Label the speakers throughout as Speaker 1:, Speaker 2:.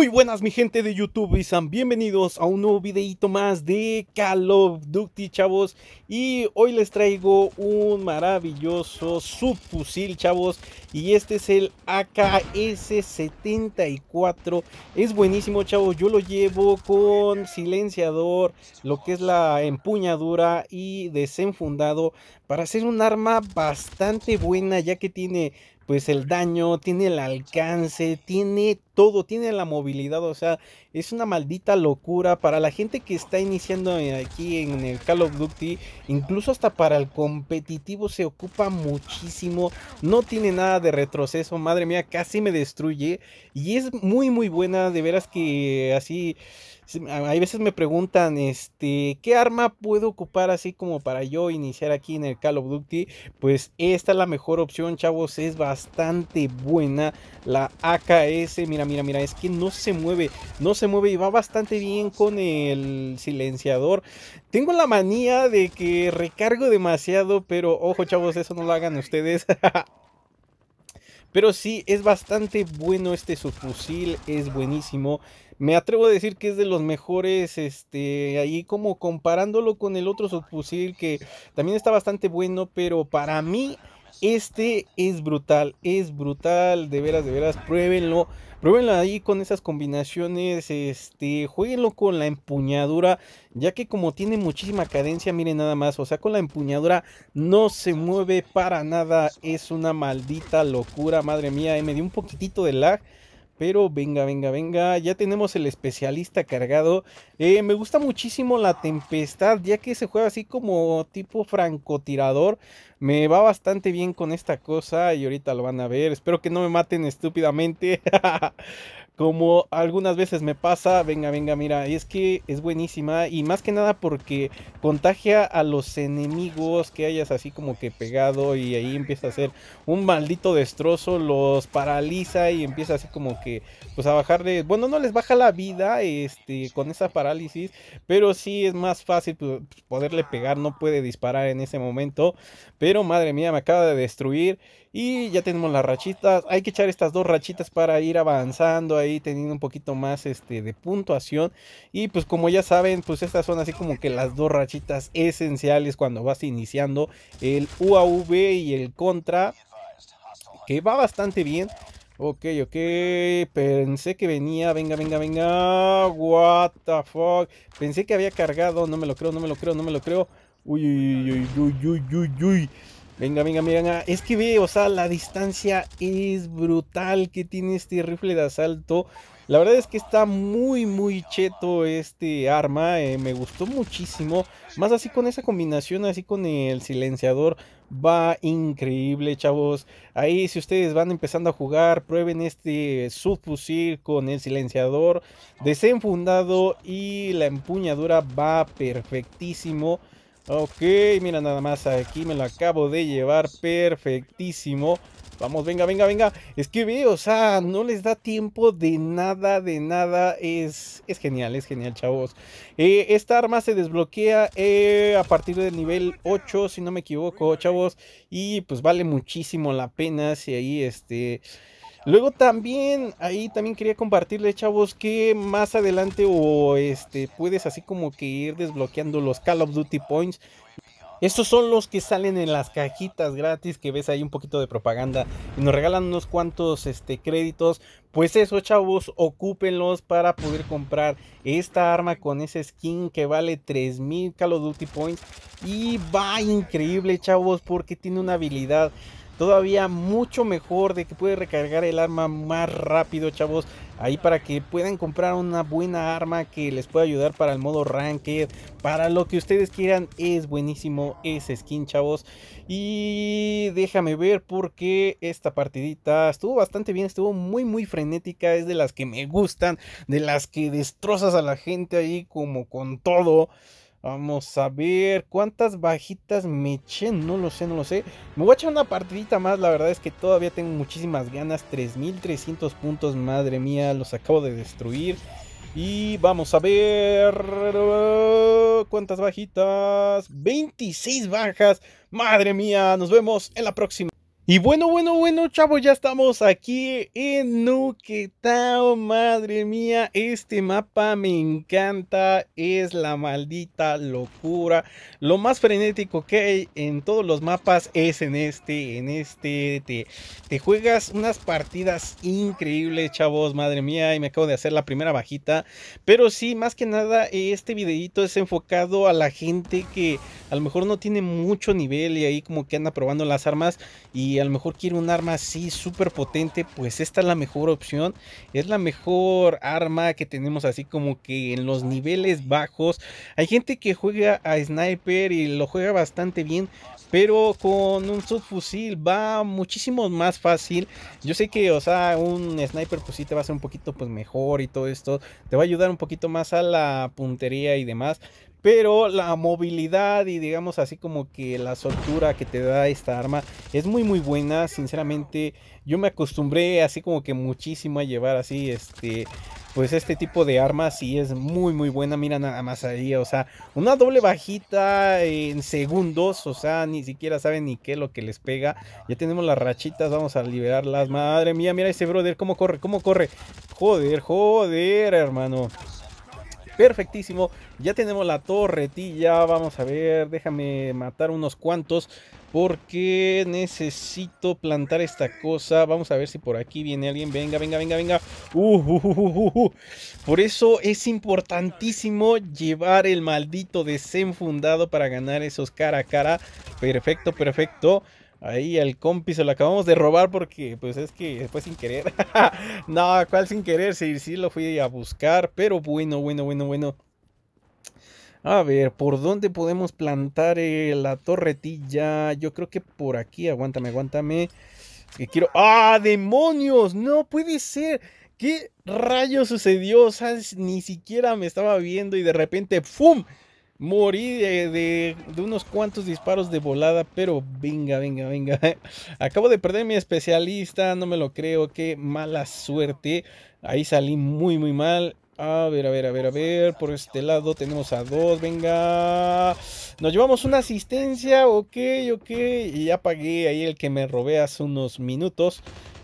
Speaker 1: Muy buenas mi gente de YouTube y bienvenidos a un nuevo videito más de Call of Duty chavos Y hoy les traigo un maravilloso subfusil chavos y este es el AKS-74. Es buenísimo, chavos. Yo lo llevo con silenciador, lo que es la empuñadura y desenfundado para ser un arma bastante buena ya que tiene pues el daño, tiene el alcance, tiene todo, tiene la movilidad, o sea, es una maldita locura para la gente que está iniciando eh, aquí en el Call of Duty, incluso hasta para el competitivo se ocupa muchísimo, no tiene nada de retroceso, madre mía, casi me destruye. Y es muy, muy buena, de veras que así... Hay veces me preguntan, este, ¿qué arma puedo ocupar así como para yo iniciar aquí en el Call of Duty? Pues esta es la mejor opción, chavos, es bastante buena. La AKS, mira, mira, mira, es que no se mueve, no se mueve y va bastante bien con el silenciador. Tengo la manía de que recargo demasiado, pero ojo, chavos, eso no lo hagan ustedes. Pero sí, es bastante bueno este subfusil, es buenísimo. Me atrevo a decir que es de los mejores, este, ahí como comparándolo con el otro subfusil que también está bastante bueno, pero para mí este es brutal, es brutal, de veras, de veras, pruébenlo. Pruébenlo ahí con esas combinaciones, este, jueguenlo con la empuñadura, ya que como tiene muchísima cadencia, miren nada más, o sea, con la empuñadura no se mueve para nada, es una maldita locura, madre mía, eh, me dio un poquitito de lag, pero venga, venga, venga, ya tenemos el especialista cargado. Eh, me gusta muchísimo la tempestad, ya que se juega así como tipo francotirador. Me va bastante bien con esta cosa y ahorita lo van a ver. Espero que no me maten estúpidamente. como algunas veces me pasa, venga, venga, mira, y es que es buenísima y más que nada porque contagia a los enemigos que hayas así como que pegado y ahí empieza a hacer un maldito destrozo, los paraliza y empieza así como que pues a bajarle, bueno, no les baja la vida este con esa parálisis, pero sí es más fácil pues, poderle pegar, no puede disparar en ese momento, pero madre mía, me acaba de destruir y ya tenemos las rachitas. Hay que echar estas dos rachitas para ir avanzando ahí, teniendo un poquito más este, de puntuación. Y pues como ya saben, pues estas son así como que las dos rachitas esenciales cuando vas iniciando el UAV y el contra. Que va bastante bien. Ok, ok, pensé que venía, venga, venga, venga, what the fuck, pensé que había cargado, no me lo creo, no me lo creo, no me lo creo, uy, uy, uy, uy, uy, uy, uy, Venga, venga, venga. Es que ve, o sea, la distancia es brutal que tiene este rifle de asalto. La verdad es que está muy, muy cheto este arma. Eh, me gustó muchísimo. Más así con esa combinación, así con el silenciador. Va increíble, chavos. Ahí si ustedes van empezando a jugar, prueben este subfusil con el silenciador desenfundado y la empuñadura va perfectísimo. Ok, mira nada más, aquí me lo acabo de llevar perfectísimo. Vamos, venga, venga, venga. Es que o sea, no les da tiempo de nada, de nada. Es, es genial, es genial, chavos. Eh, esta arma se desbloquea eh, a partir del nivel 8, si no me equivoco, chavos. Y pues vale muchísimo la pena si ahí, este... Luego también, ahí también quería compartirle chavos, que más adelante o este puedes así como que ir desbloqueando los Call of Duty Points. Estos son los que salen en las cajitas gratis que ves ahí un poquito de propaganda y nos regalan unos cuantos este, créditos. Pues eso, chavos, ocúpenlos para poder comprar esta arma con ese skin que vale 3000 Call of Duty Points. Y va increíble, chavos, porque tiene una habilidad todavía mucho mejor de que puede recargar el arma más rápido, chavos. Ahí para que puedan comprar una buena arma que les pueda ayudar para el modo ranked, para lo que ustedes quieran. Es buenísimo ese skin, chavos. Y déjame ver porque esta partidita estuvo bastante bien, estuvo muy muy frenética, es de las que me gustan, de las que destrozas a la gente ahí como con todo. Vamos a ver cuántas bajitas me echen, no lo sé, no lo sé. Me voy a echar una partidita más, la verdad es que todavía tengo muchísimas ganas, 3300 puntos, madre mía, los acabo de destruir. Y vamos a ver cuántas bajitas, 26 bajas, madre mía, nos vemos en la próxima. Y bueno, bueno, bueno, chavos, ya estamos aquí en Tao. Madre mía, este mapa me encanta. Es la maldita locura. Lo más frenético que hay en todos los mapas es en este. En este te, te juegas unas partidas increíbles, chavos. Madre mía, y me acabo de hacer la primera bajita. Pero sí, más que nada, este videito es enfocado a la gente que a lo mejor no tiene mucho nivel y ahí como que anda probando las armas. Y a lo mejor quiere un arma así súper potente, pues esta es la mejor opción. Es la mejor arma que tenemos así como que en los niveles bajos. Hay gente que juega a sniper y lo juega bastante bien, pero con un subfusil va muchísimo más fácil. Yo sé que, o sea, un sniper pues sí te va a ser un poquito pues mejor y todo esto. Te va a ayudar un poquito más a la puntería y demás. Pero la movilidad y digamos así como que la soltura que te da esta arma es muy muy buena. Sinceramente yo me acostumbré así como que muchísimo a llevar así este pues este tipo de armas y es muy muy buena. Mira nada más ahí, o sea, una doble bajita en segundos, o sea, ni siquiera saben ni qué lo que les pega. Ya tenemos las rachitas, vamos a liberarlas. Madre mía, mira ese brother, cómo corre, cómo corre. Joder, joder, hermano perfectísimo. Ya tenemos la torretilla. Vamos a ver, déjame matar unos cuantos. Porque necesito plantar esta cosa. Vamos a ver si por aquí viene alguien. Venga, venga, venga, venga. Uh, uh, uh, por eso es importantísimo llevar el maldito desenfundado para ganar esos cara a cara. Perfecto, perfecto. Ahí al compi se lo acabamos de robar porque pues es que después sin querer. no, cuál sin querer, sí, sí lo fui a buscar, pero bueno, bueno, bueno, bueno. A ver, ¿por dónde podemos plantar eh, la torretilla? Yo creo que por aquí, aguántame, aguántame. que quiero... ¡Ah, demonios! No puede ser. ¿Qué rayos sucedió? O ni siquiera me estaba viendo y de repente, ¡fum! Morí de, unos cuantos disparos de volada, pero venga, venga, venga. Acabo de perder mi especialista, no me lo creo, qué mala suerte. Ahí salí muy, muy mal. A ver, a ver, a ver, a ver. Por este lado tenemos a dos, venga. Nos llevamos una asistencia, ok, ok. Y ya pagué ahí el que me robé hace unos minutos.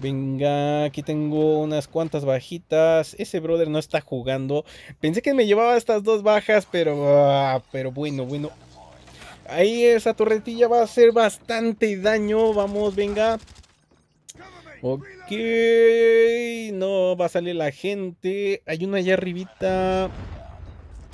Speaker 1: Venga, aquí tengo unas cuantas bajitas. Ese brother no está jugando. Pensé que me llevaba estas dos bajas, pero... Ah, pero bueno, bueno. Ahí esa torretilla va a hacer bastante daño. Vamos, venga. Ok, no va a salir la gente. Hay una allá arribita.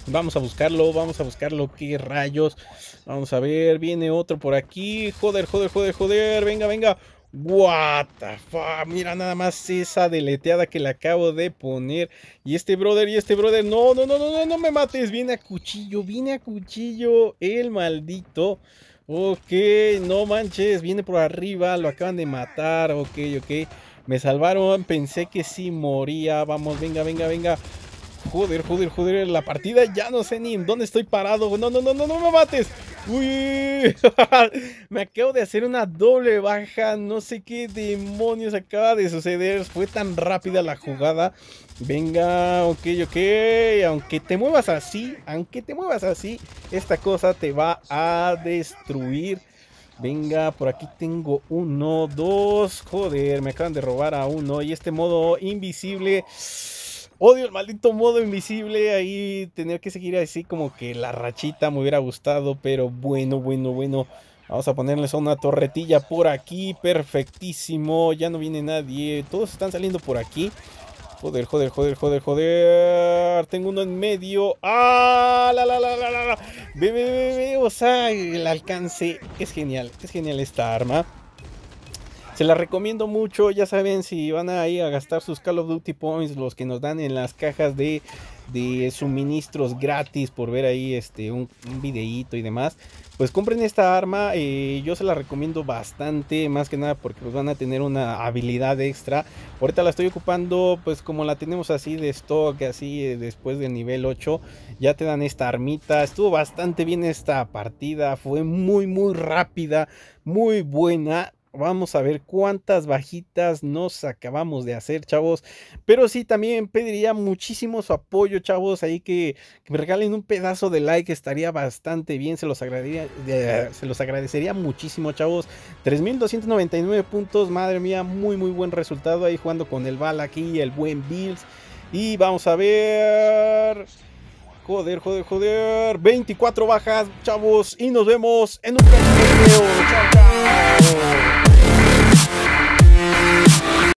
Speaker 1: Vamos a buscarlo, vamos a buscarlo. ¿Qué rayos? Vamos a ver, viene otro por aquí. Joder, joder, joder, joder. Venga, venga. What the fuck? Mira nada más esa deleteada que le acabo de poner. Y este brother, y este brother. No, no, no, no, no, no me mates. Viene a cuchillo, viene a cuchillo. El maldito. Ok, no manches. Viene por arriba. Lo acaban de matar. Ok, ok. Me salvaron. Pensé que sí moría. Vamos, venga, venga, venga joder, joder, joder, la partida ya no sé ni en dónde estoy parado. No, no, no, no, no me mates. Uy, me acabo de hacer una doble baja. No sé qué demonios acaba de suceder. Fue tan rápida la jugada. Venga, ok, ok. Aunque te muevas así, aunque te muevas así, esta cosa te va a destruir. Venga, por aquí tengo uno, dos. Joder, me acaban de robar a uno. Y este modo invisible. Odio el maldito modo invisible. Ahí tenía que seguir así como que la rachita me hubiera gustado. Pero bueno, bueno, bueno. Vamos a ponerles una torretilla por aquí. Perfectísimo. Ya no viene nadie. Todos están saliendo por aquí. Joder, joder, joder, joder, joder. Tengo uno en medio. ¡Ah! La, la, la, la, la. Ve, ve, ve, ve. O sea, el alcance es genial. Es genial esta arma. Se la recomiendo mucho, ya saben, si van a ir a gastar sus Call of Duty Points, los que nos dan en las cajas de, suministros gratis por ver ahí este, un, videito videíto y demás, pues compren esta arma, eh, yo se la recomiendo bastante, más que nada porque pues, van a tener una habilidad extra. Ahorita la estoy ocupando pues como la tenemos así de stock, así eh, después del nivel 8, ya te dan esta armita, estuvo bastante bien esta partida, fue muy muy rápida, muy buena Vamos a ver cuántas bajitas nos acabamos de hacer, chavos. Pero sí, también pediría muchísimo su apoyo, chavos. Ahí que, me regalen un pedazo de like, estaría bastante bien. Se los, eh, se los agradecería muchísimo, chavos. 3.299 puntos, madre mía, muy, muy buen resultado. Ahí jugando con el Bal aquí, el buen Bills. Y vamos a ver... Joder, joder, joder. 24 bajas, chavos. Y nos vemos en un próximo video. Chao, chao.